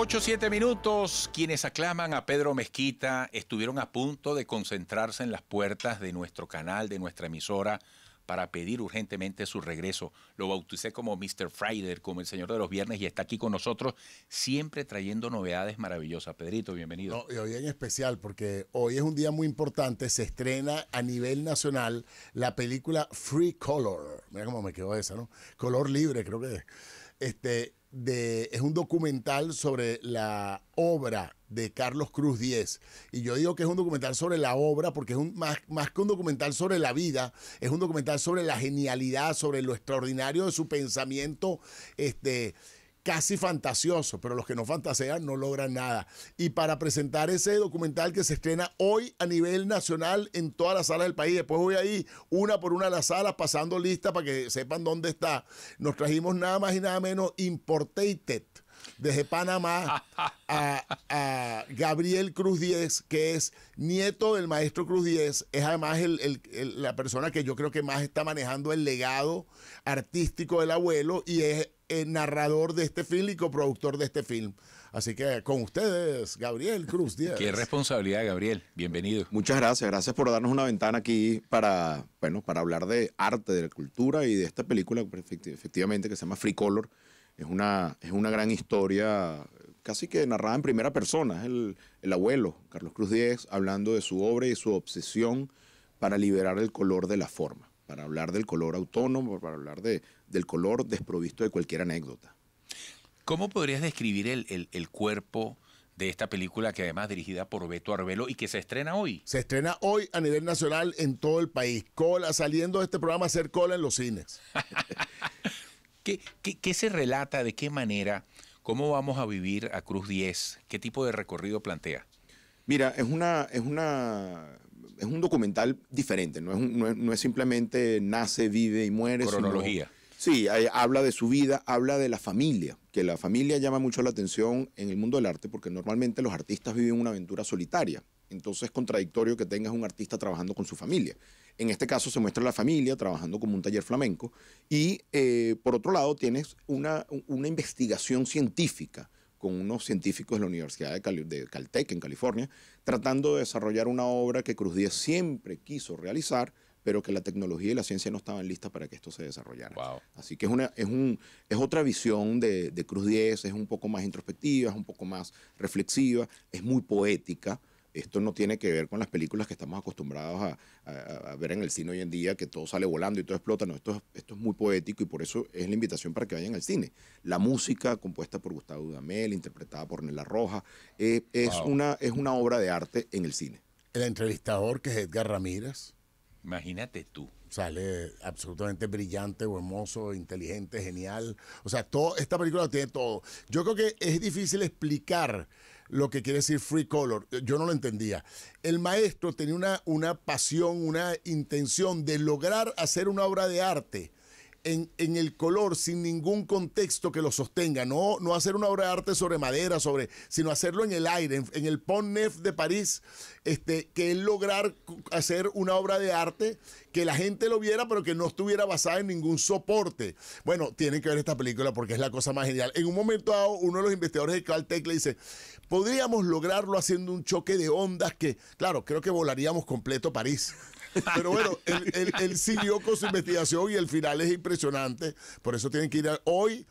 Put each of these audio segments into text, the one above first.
8 7 minutos. Quienes aclaman a Pedro Mezquita estuvieron a punto de concentrarse en las puertas de nuestro canal, de nuestra emisora, para pedir urgentemente su regreso. Lo bauticé como Mr. Fryder, como el Señor de los Viernes, y está aquí con nosotros, siempre trayendo novedades maravillosas. Pedrito, bienvenido. No, y hoy en especial, porque hoy es un día muy importante, se estrena a nivel nacional la película Free Color. Mira cómo me quedó esa, ¿no? Color libre, creo que es. Este, es un documental sobre la obra de Carlos Cruz Diez. Y yo digo que es un documental sobre la obra porque es un, más, más que un documental sobre la vida, es un documental sobre la genialidad, sobre lo extraordinario de su pensamiento este, casi fantasioso, pero los que no fantasean no logran nada. Y para presentar ese documental que se estrena hoy a nivel nacional en todas las salas del país, después voy ahí una por una de las salas pasando lista para que sepan dónde está, nos trajimos nada más y nada menos Importated desde Panamá a, Gabriel Cruz Díez, que es nieto del maestro Cruz Díez, es además la persona que yo creo que más está manejando el legado artístico del abuelo y es el eh, narrador de este film y coproductor de este film. Así que con ustedes, Gabriel Cruz Díaz. Qué responsabilidad, Gabriel. Bienvenido. Muchas gracias. Gracias por darnos una ventana aquí para, bueno, para hablar de arte, de la cultura y de esta película, pues, efectivamente, que se llama Free Color. Es una, es una gran historia casi que narrada en primera persona. Es el, el abuelo, Carlos Cruz Díez, hablando de su obra y su obsesión para liberar el color de la forma para hablar del color autónomo, para hablar de, del color, desprovisto de cualquier anécdota. ¿Cómo podrías describir el, cuerpo? de esta película que además es dirigida por Beto Arbelo y que se estrena hoy. Se estrena hoy a nivel nacional en todo el país. Cola, saliendo de este programa, hacer cola en los cines. ¿Qué, ¿Qué, se relata? ¿De qué manera? ¿Cómo vamos a vivir a Cruz 10? ¿Qué tipo de recorrido plantea? Mira, es una, es una, es un documental diferente, no es, simplemente nace, vive y muere. Cronología. Sí, habla de su vida, habla de la familia, que la familia llama mucho la atención en el mundo del arte porque normalmente los artistas viven una aventura solitaria. Entonces es contradictorio que tengas un artista trabajando con su familia. En este caso se muestra la familia trabajando como un taller flamenco y eh, por otro lado tienes una, investigación científica con unos científicos de la Universidad de, Caltech en California, tratando de desarrollar una obra que Cruz Díaz siempre quiso realizar, pero que la tecnología y la ciencia no estaban listas para que esto se desarrollara. Así que es, una, es, un, es otra visión de, Cruz 10, es un poco más introspectiva, es un poco más reflexiva, es muy poética. Esto no tiene que ver con las películas que estamos acostumbrados a, ver en el cine hoy en día, que todo sale volando y todo explota. No, esto, esto es muy poético y por eso es la invitación para que vayan al cine. La música compuesta por Gustavo Dudamel, interpretada por Nela Roja, eh, es, una, es una obra de arte en el cine. El entrevistador, que es Edgar Ramírez, Imagínate tú. Sale absolutamente brillante, hermoso, inteligente, genial. O sea, todo, esta película tiene todo. Yo creo que es difícil explicar lo que quiere decir free color. Yo no lo entendía. El maestro tenía una, una pasión, una intención de lograr hacer una obra de arte en, el color sin ningún contexto que lo sostenga. No, no hacer una obra de arte sobre madera, sobre, sino hacerlo en el aire, en, el Pont Neuf de París, este, que es lograr hacer una obra de arte que la gente lo viera, pero que no estuviera basada en ningún soporte. Bueno, tienen que ver esta película porque es la cosa más genial. En un momento dado, uno de los investigadores de Caltech le dice, podríamos lograrlo haciendo un choque de ondas que, claro, creo que volaríamos completo París. Pero bueno, él, él siguió con su investigación y el final es impresionante impresionante. Por eso tienen que ir hoy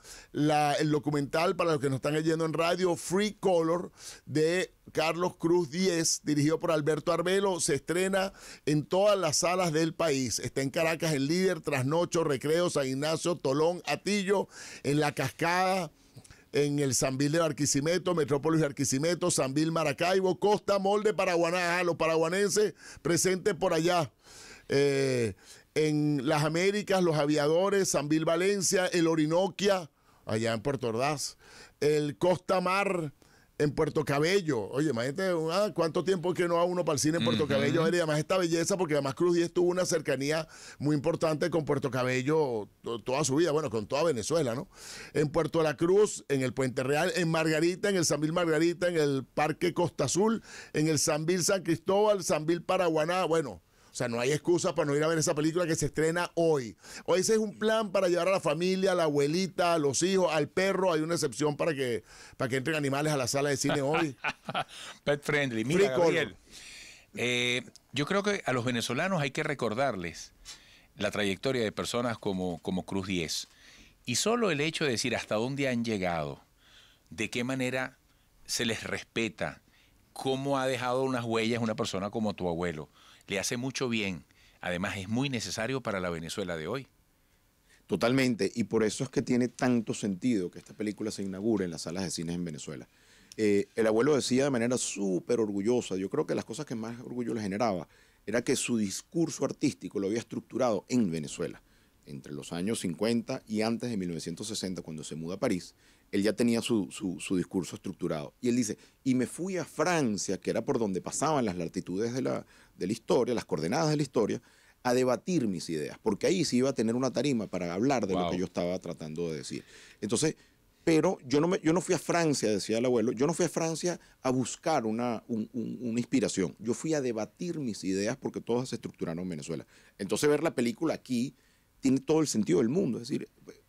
el documental para los que nos están leyendo en radio, Free Color, de Carlos Cruz 10, dirigido por Alberto Arbelo, se estrena en todas las salas del país. Está en Caracas, El Líder, Trasnocho, Recreo, San Ignacio, Tolón, Atillo, en La Cascada en el Sanvil de Barquisimeto, Metrópolis de San Sanvil Maracaibo, Costa Molde, Paraguaná, ah, los paraguanenses presentes por allá. Eh, en las Américas, los aviadores, San Valencia, el Orinoquia, allá en Puerto Ordaz, el Costa Mar, en Puerto Cabello. Oye, imagínate ah, cuánto tiempo que no va uno para el cine en Puerto Cabello. además esta belleza, porque además Cruz 10 tuvo una cercanía muy importante con Puerto Cabello toda su vida, bueno, con toda Venezuela, ¿no? En Puerto La Cruz, en el Puente Real, en Margarita, en el Sanvil Margarita, en el Parque Costa Azul, en el Sanvil San Cristóbal, Sanvil Paraguaná, bueno, o sea, no hay excusa para no ir a ver esa película que se estrena hoy. O ese es un plan para llevar a la familia, a la abuelita, a los hijos, al perro. Hay una excepción para que, para que entren animales a la sala de cine hoy. Pet friendly. Mira, Gabriel, eh, yo creo que a los venezolanos hay que recordarles la trayectoria de personas como, como Cruz 10. Y solo el hecho de decir hasta dónde han llegado, de qué manera se les respeta, cómo ha dejado unas huellas una persona como tu abuelo le hace mucho bien. Además, es muy necesario para la Venezuela de hoy. Totalmente, y por eso es que tiene tanto sentido que esta película se inaugure en las salas de cine en Venezuela. Eh, el abuelo decía de manera súper orgullosa, yo creo que las cosas que más orgullo le generaba era que su discurso artístico lo había estructurado en Venezuela, entre los años 50 y antes de 1960, cuando se muda a París, él ya tenía su, discurso estructurado. Y él dice, y me fui a Francia, que era por donde pasaban las latitudes de la, de la historia, las coordenadas de la historia, a debatir mis ideas, porque ahí sí iba a tener una tarima para hablar de lo que yo estaba tratando de decir. Entonces, pero yo no, yo no fui a Francia, decía el abuelo, yo no fui a Francia a buscar una, una inspiración, yo fui a debatir mis ideas porque todas se estructuraron en Venezuela. Entonces ver la película aquí tiene todo el sentido del mundo, es decir,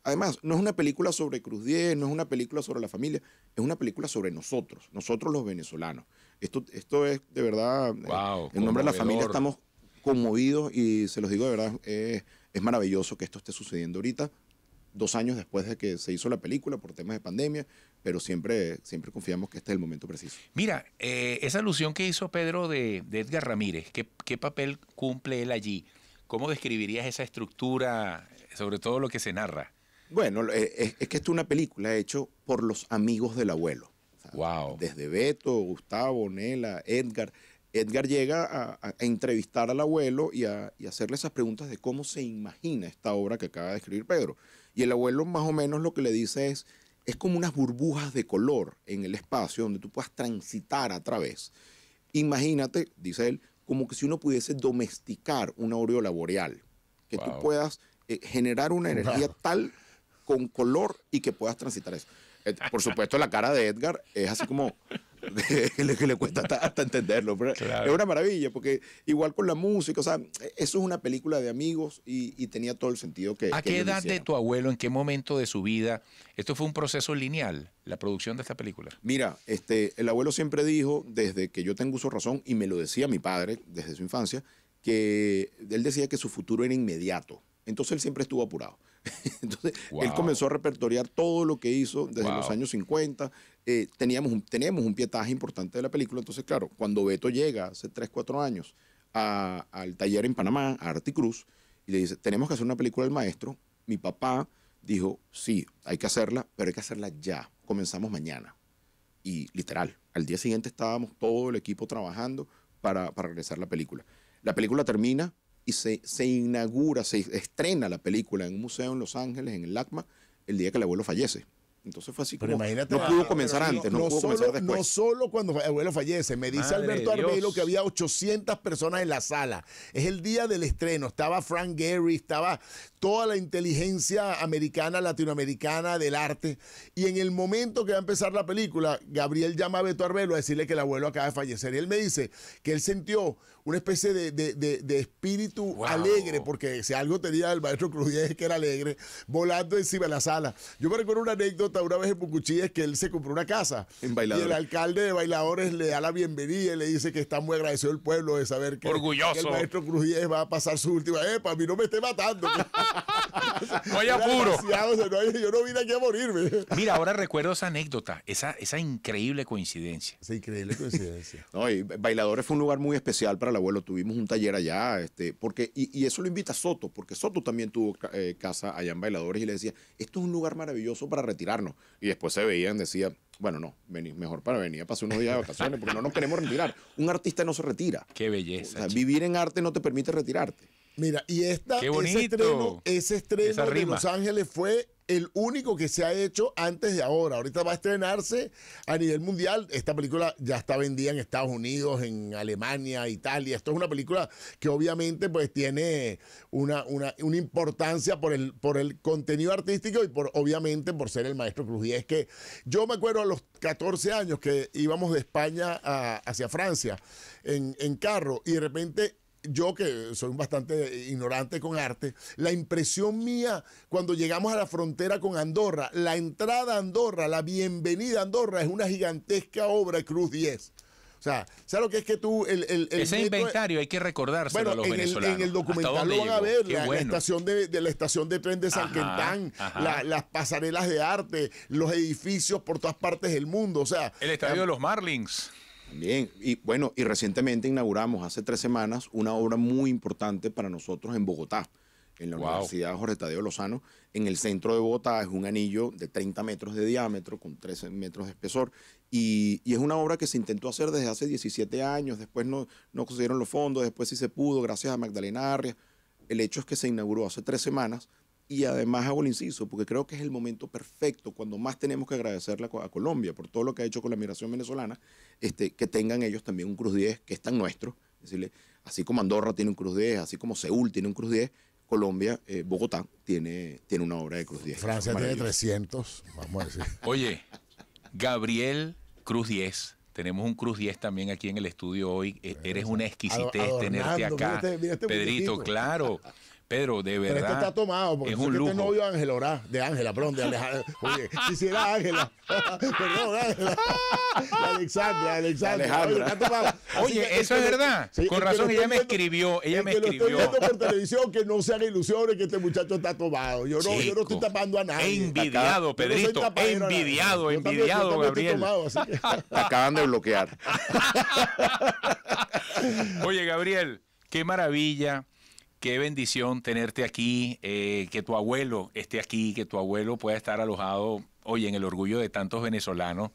Además, no es una película sobre Cruz 10, no es una película sobre la familia, es una película sobre nosotros, nosotros los venezolanos. Esto, esto es de verdad, eh, en nombre de la familia estamos conmovidos y se los digo de verdad, es maravilloso que esto esté sucediendo ahorita, dos años después de que se hizo la película por temas de pandemia, pero siempre, siempre confiamos que este es el momento preciso. Mira, eh, esa alusión que hizo Pedro de, Edgar Ramírez, ¿qué papel cumple él allí? ¿Cómo describirías esa estructura, sobre todo lo que se narra? Bueno, eh, es, que esto es una película hecha por los amigos del abuelo. Wow. Desde Beto, Gustavo, Nela, Edgar. Edgar llega a, entrevistar al abuelo y a hacerle esas preguntas de cómo se imagina esta obra que acaba de escribir Pedro. Y el abuelo más o menos lo que le dice es, es como unas burbujas de color en el espacio donde tú puedas transitar a través. Imagínate, dice él, como que si uno pudiese domesticar un aureola boreal, que tú puedas eh, generar una energía tal con color y que puedas transitar eso. Eh, por supuesto, la cara de Edgar es así como que le, cuesta hasta, entenderlo. Pero Es una maravilla, porque igual con la música, o sea, eso es una película de amigos y, tenía todo el sentido que. ¿A qué edad de tu abuelo, en qué momento de su vida? Esto fue un proceso lineal, la producción de esta película. Mira, este, el abuelo siempre dijo, desde que yo tengo su razón, y me lo decía mi padre desde su infancia, que él decía que su futuro era inmediato. Entonces él siempre estuvo apurado. Entonces, él comenzó a repertoriar todo lo que hizo desde los años 50. Eh, teníamos un, tenemos un pietaje importante de la película. Entonces, claro, cuando Beto llega hace 3, 4 años al taller en Panamá, a Articruz, y le dice, tenemos que hacer una película del maestro, mi papá dijo, sí, hay que hacerla, pero hay que hacerla ya. Comenzamos mañana. Y literal, al día siguiente estábamos todo el equipo trabajando para, para regresar la película. La película termina y se, se inaugura, se estrena la película en un museo en Los Ángeles, en el LACMA, el día que el abuelo fallece. Entonces fue así imagínate, no pudo comenzar antes, no, solo, cuando el abuelo fallece, me dice Alberto Arbelo que había 800 personas en la sala. Es el día del estreno, estaba Frank Gehry, estaba toda la inteligencia americana, latinoamericana del arte. Y en el momento que va a empezar la película, Gabriel llama a Beto Arbelo a decirle que el abuelo acaba de fallecer. Y él me dice que él sintió una especie de, espíritu alegre, porque si algo tenía el maestro Cruz es que era alegre, volando encima de la sala. Yo me recuerdo una anécdota una vez en Pucuchí es que él se compró una casa. En Bailadores. Y el alcalde de Bailadores le da la bienvenida y le dice que está muy agradecido el pueblo de saber que, Orgulloso. el maestro va a pasar su última. Eh, para mí no me esté matando. hay apuro. yo no vine aquí a morirme. Mira, ahora recuerdo esa anécdota, esa, increíble coincidencia. Esa increíble coincidencia. Bailadores fue un lugar muy especial para el abuelo. Tuvimos un taller allá, este, porque, y, eso lo invita Soto, porque Soto también tuvo eh, casa allá en Bailadores y le decía, esto es un lugar maravilloso para retirar y después se veían, decía bueno, no, mejor para venir a pasar unos días de vacaciones, porque no nos queremos retirar. Un artista no se retira. Qué belleza. vivir en arte no te permite retirarte. Mira, y esta, ese estreno, de Los Ángeles fue el único que se ha hecho antes de ahora. Ahorita va a estrenarse a nivel mundial. Esta película ya está vendida en Estados Unidos, en Alemania, Italia. Esto es una película que obviamente pues tiene una, una, importancia por el, por el contenido artístico y por obviamente por ser el maestro Cruz. Y es que yo me acuerdo a los 14 años que íbamos de España hacia Francia en, en carro y de repente yo que soy bastante ignorante con arte, la impresión mía cuando llegamos a la frontera con Andorra, la entrada a Andorra, la bienvenida a Andorra es una gigantesca obra de Cruz 10. O sea, ¿sabes lo que es que tú... El, Ese inventario hay que recordárselo bueno, los en venezolanos. El, en el documental lo van a ver, la, estación de, la estación de tren de San las pasarelas de arte, los edificios por todas partes del mundo, o sea... El estadio eh, de los Marlins. También, y bueno, y recientemente inauguramos hace tres semanas una obra muy importante para nosotros en Bogotá, en la Universidad Jorge Tadeo Lozano, en el centro de Bogotá. Es un anillo de 30 metros de diámetro con 13 metros de espesor y, es una obra que se intentó hacer desde hace 17 años, después no, no consiguieron los fondos, después sí se pudo, gracias a Magdalena Arria. El hecho es que se inauguró hace tres semanas, y además hago el inciso, porque creo que es el momento perfecto, cuando más tenemos que agradecerle a, Colombia por todo lo que ha hecho con la migración venezolana, este, que tengan ellos también un Cruz 10, que es tan nuestro. Decirle, así como Andorra tiene un Cruz 10, así como Seúl tiene un Cruz 10, Colombia, eh, Bogotá, tiene, tiene una obra de Cruz 10. Francia tiene 300, vamos a decir. Oye, Gabriel Cruz 10. Tenemos un Cruz 10 también aquí en el estudio hoy. E, eh, eres una exquisitez tenerte acá. Este, este Pedrito, claro. Pedro, de verdad. Pero este está tomado, porque es este novio Ángel Orá, de Ángela, perdón, de Alejandra. Oye, quisiera Ángela. perdón, Ángela. Alexandra, Alexandra. Alejandra. Oye, Oye eso es, verdad. Con razón, ella me escribió. Ella me escribió. Que lo estoy viendo por televisión, que no sean ilusiones que este muchacho está tomado. Yo no, estoy tapando a nadie. Envidiado, Pedrito. envidiado, envidiado, Gabriel. acaban de bloquear. Oye, Gabriel, qué maravilla Qué bendición tenerte aquí, eh, que tu abuelo esté aquí, que tu abuelo pueda estar alojado, hoy en el orgullo de tantos venezolanos,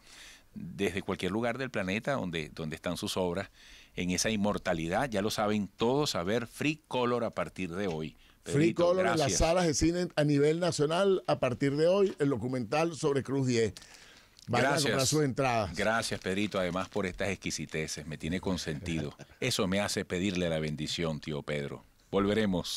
desde cualquier lugar del planeta donde, donde están sus obras, en esa inmortalidad, ya lo saben todos, a ver, Free Color a partir de hoy. Free Color en las salas de cine a nivel nacional, a partir de hoy, el documental sobre Cruz 10. gracias. a sus entradas. Gracias, Pedrito, además por estas exquisiteces. Me tiene consentido. Eso me hace pedirle la bendición, tío Pedro. Volveremos.